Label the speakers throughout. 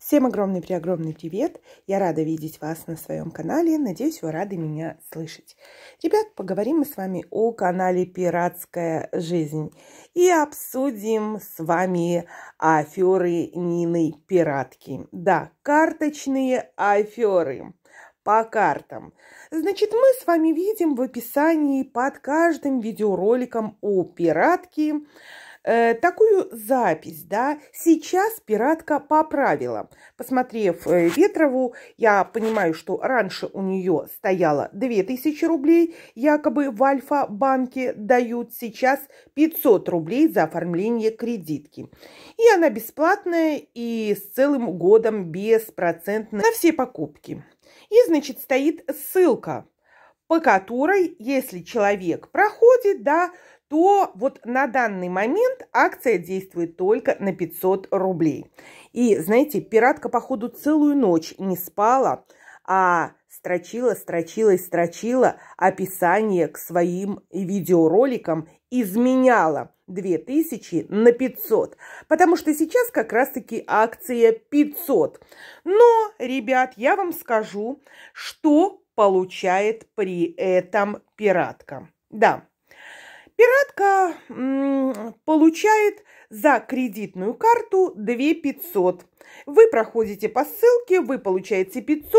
Speaker 1: Всем огромный-преогромный привет! Я рада видеть вас на своем канале. Надеюсь, вы рады меня слышать. Ребят, поговорим мы с вами о канале «Пиратская жизнь» и обсудим с вами аферы Нины Пиратки. Да, карточные аферы по картам. Значит, мы с вами видим в описании под каждым видеороликом о пиратке – э, такую запись, да, сейчас пиратка поправила. Посмотрев э, Ветрову, я понимаю, что раньше у нее стояло 2000 рублей, якобы в Альфа-банке дают сейчас 500 рублей за оформление кредитки. И она бесплатная и с целым годом беспроцентная на все покупки. И, значит, стоит ссылка – по которой, если человек проходит, да, то вот на данный момент акция действует только на 500 рублей. И, знаете, пиратка, походу, целую ночь не спала, а строчила, строчила и строчила описание к своим видеороликам, изменяла 2000 на 500, потому что сейчас как раз-таки акция 500. Но, ребят, я вам скажу, что получает при этом пиратка. Да, пиратка м, получает за кредитную карту 2 500. Вы проходите по ссылке, вы получаете 500,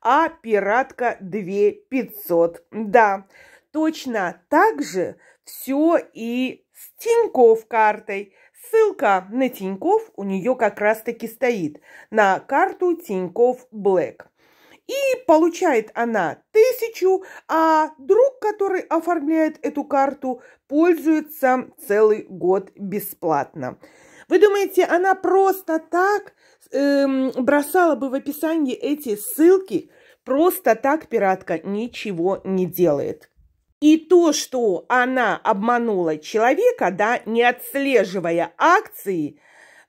Speaker 1: а пиратка 2 500. Да, точно так же все и с Тинькофф картой. Ссылка на тиньков у нее как раз таки стоит на карту тиньков Блэк. И получает она тысячу, а друг, который оформляет эту карту, пользуется целый год бесплатно. Вы думаете, она просто так эм, бросала бы в описании эти ссылки? Просто так пиратка ничего не делает. И то, что она обманула человека, да, не отслеживая акции,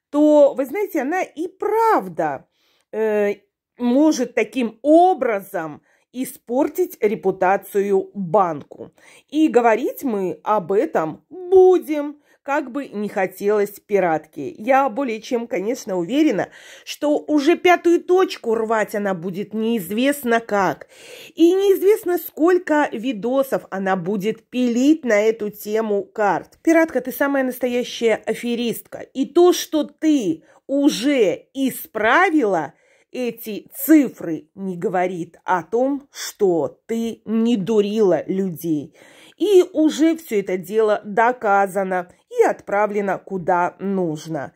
Speaker 1: то, вы знаете, она и правда э, может таким образом испортить репутацию банку. И говорить мы об этом будем, как бы не хотелось пиратке. Я более чем, конечно, уверена, что уже пятую точку рвать она будет неизвестно как. И неизвестно, сколько видосов она будет пилить на эту тему карт. Пиратка, ты самая настоящая аферистка. И то, что ты уже исправила – эти цифры не говорит о том, что ты не дурила людей. И уже все это дело доказано и отправлена куда нужно.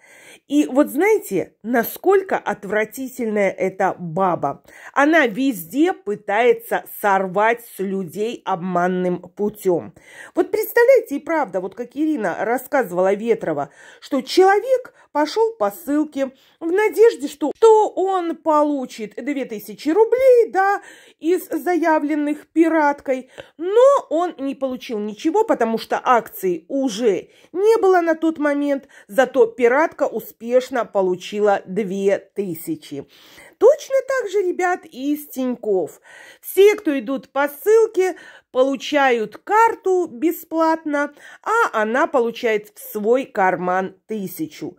Speaker 1: И вот знаете, насколько отвратительная эта баба. Она везде пытается сорвать с людей обманным путем. Вот представляете, и правда, вот как Ирина рассказывала Ветрова, что человек пошел по ссылке в надежде, что, что он получит 2000 рублей, да, из заявленных пираткой, но он не получил ничего, потому что акции уже не не было на тот момент, зато пиратка успешно получила 2000. Точно так же, ребят, и из Тиньков. Все, кто идут по ссылке, получают карту бесплатно, а она получает в свой карман тысячу.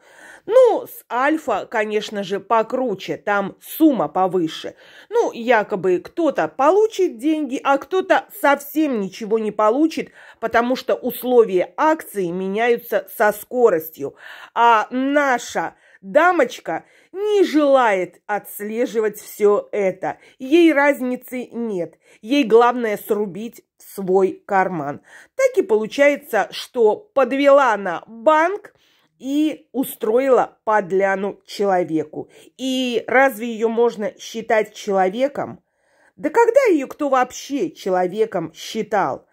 Speaker 1: Ну, с Альфа, конечно же, покруче, там сумма повыше. Ну, якобы кто-то получит деньги, а кто-то совсем ничего не получит, потому что условия акции меняются со скоростью. А наша дамочка не желает отслеживать все это. Ей разницы нет. Ей главное срубить свой карман. Так и получается, что подвела на банк, и устроила подляну человеку. И разве ее можно считать человеком? Да когда ее кто вообще человеком считал?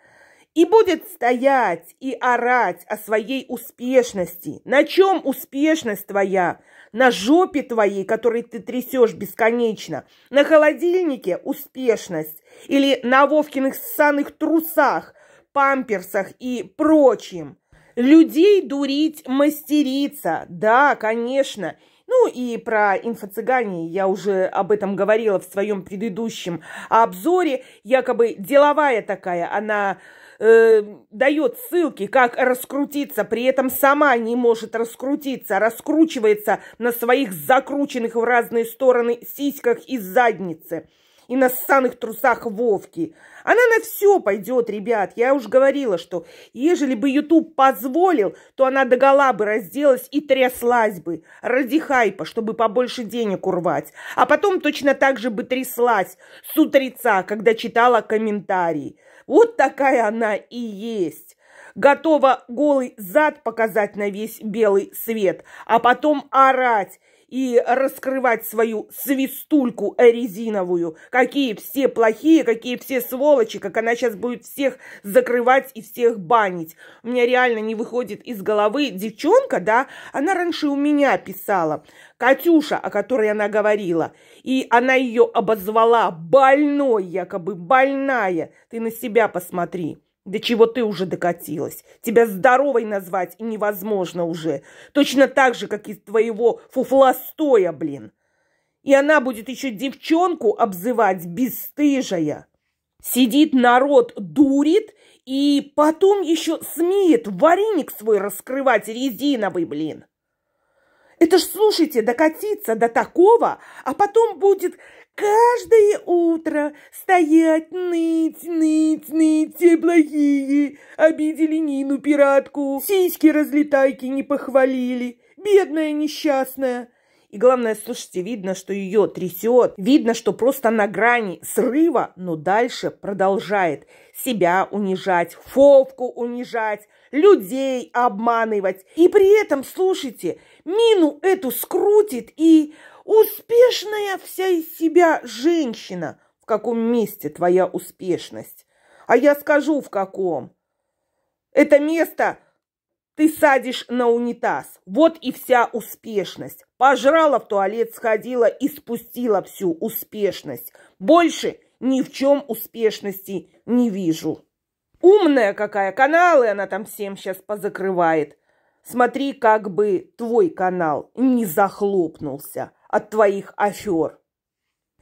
Speaker 1: И будет стоять и орать о своей успешности. На чем успешность твоя? На жопе твоей, которой ты трясешь бесконечно. На холодильнике успешность. Или на Вовкиных ссаных трусах, памперсах и прочем. Людей дурить мастерица, да, конечно. Ну и про инфо-цыгане я уже об этом говорила в своем предыдущем обзоре. Якобы деловая такая, она э, дает ссылки, как раскрутиться, при этом сама не может раскрутиться, раскручивается на своих закрученных в разные стороны сиськах и задницы и на ссаных трусах Вовки. Она на все пойдет, ребят. Я уж говорила, что ежели бы YouTube позволил, то она догола бы разделась и тряслась бы ради хайпа, чтобы побольше денег урвать. А потом точно так же бы тряслась с утреца, когда читала комментарии. Вот такая она и есть готова голый зад показать на весь белый свет, а потом орать и раскрывать свою свистульку резиновую. Какие все плохие, какие все сволочи, как она сейчас будет всех закрывать и всех банить. У меня реально не выходит из головы девчонка, да, она раньше у меня писала, Катюша, о которой она говорила, и она ее обозвала больной якобы, больная. Ты на себя посмотри. До чего ты уже докатилась? Тебя здоровой назвать невозможно уже. Точно так же, как и твоего фуфластоя, блин. И она будет еще девчонку обзывать бесстыжая. Сидит народ, дурит, и потом еще смеет вареник свой раскрывать резиновый, блин. Это ж, слушайте, докатиться до такого, а потом будет Каждое утро стоять, ныть, ныть, ныть, все благие Обидели Нину, пиратку, сиськи разлетайки не похвалили. Бедная несчастная. И главное, слушайте, видно, что ее трясет. Видно, что просто на грани срыва, но дальше продолжает себя унижать, Фовку унижать, людей обманывать. И при этом, слушайте, мину эту скрутит и успешная вся из себя женщина. В каком месте твоя успешность? А я скажу, в каком. Это место ты садишь на унитаз. Вот и вся успешность. Пожрала в туалет, сходила и спустила всю успешность. Больше ни в чем успешности не вижу. Умная какая, каналы она там всем сейчас позакрывает. Смотри, как бы твой канал не захлопнулся от твоих афер.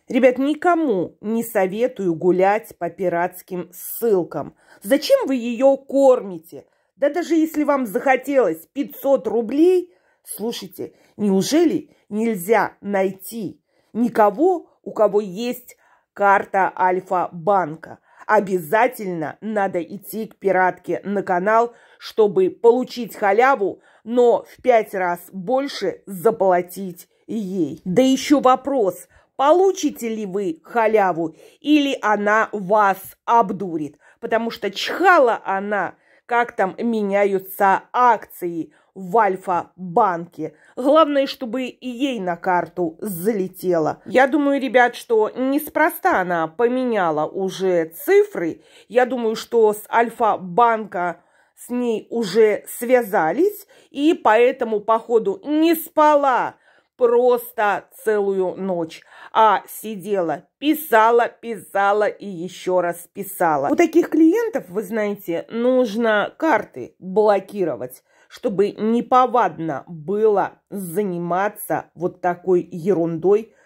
Speaker 1: Ребят, никому не советую гулять по пиратским ссылкам. Зачем вы ее кормите? Да даже если вам захотелось 500 рублей, слушайте, неужели нельзя найти никого, у кого есть карта Альфа-банка? Обязательно надо идти к пиратке на канал, чтобы получить халяву, но в пять раз больше заплатить ей. Да еще вопрос, получите ли вы халяву или она вас обдурит, потому что чхала она, как там меняются акции в Альфа-банке. Главное, чтобы ей на карту залетело. Я думаю, ребят, что неспроста она поменяла уже цифры. Я думаю, что с Альфа-банка с ней уже связались, и поэтому, походу, не спала просто целую ночь, а сидела, писала, писала и еще раз писала. У таких клиентов, вы знаете, нужно карты блокировать, чтобы неповадно было заниматься вот такой ерундой